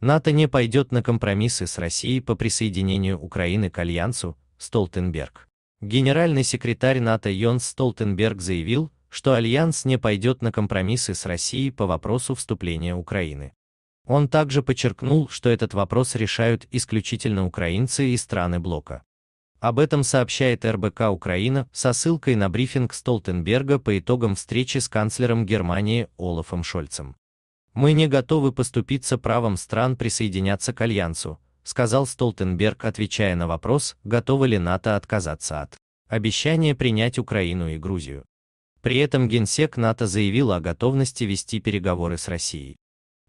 НАТО не пойдет на компромиссы с Россией по присоединению Украины к альянсу, Столтенберг. Генеральный секретарь НАТО Йонс Столтенберг заявил, что альянс не пойдет на компромиссы с Россией по вопросу вступления Украины. Он также подчеркнул, что этот вопрос решают исключительно украинцы и страны блока. Об этом сообщает РБК Украина со ссылкой на брифинг Столтенберга по итогам встречи с канцлером Германии Олафом Шольцем. Мы не готовы поступиться правом стран присоединяться к альянсу, сказал Столтенберг, отвечая на вопрос, готова ли НАТО отказаться от обещания принять Украину и Грузию. При этом генсек НАТО заявил о готовности вести переговоры с Россией.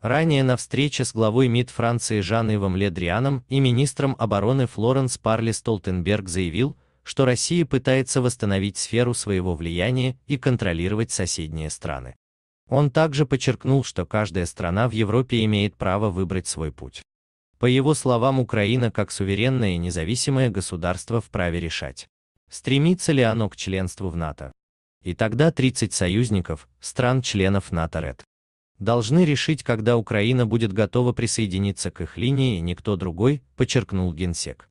Ранее на встрече с главой МИД Франции Жан-Ивом Ледрианом и министром обороны Флоренс Парли Столтенберг заявил, что Россия пытается восстановить сферу своего влияния и контролировать соседние страны. Он также подчеркнул, что каждая страна в Европе имеет право выбрать свой путь. По его словам, Украина как суверенное и независимое государство вправе решать, стремится ли оно к членству в НАТО. И тогда 30 союзников, стран-членов НАТО-РЭД, должны решить, когда Украина будет готова присоединиться к их линии и никто другой, подчеркнул генсек.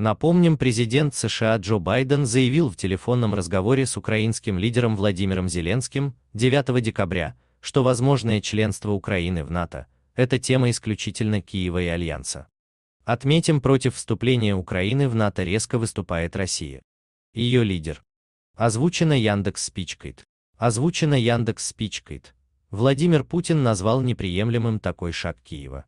Напомним, президент США Джо Байден заявил в телефонном разговоре с украинским лидером Владимиром Зеленским 9 декабря, что возможное членство Украины в НАТО – это тема исключительно Киева и Альянса. Отметим, против вступления Украины в НАТО резко выступает Россия. Ее лидер. Озвучено Яндекс Спичкайт. Озвучено Яндекс Спичкайт. Владимир Путин назвал неприемлемым такой шаг Киева.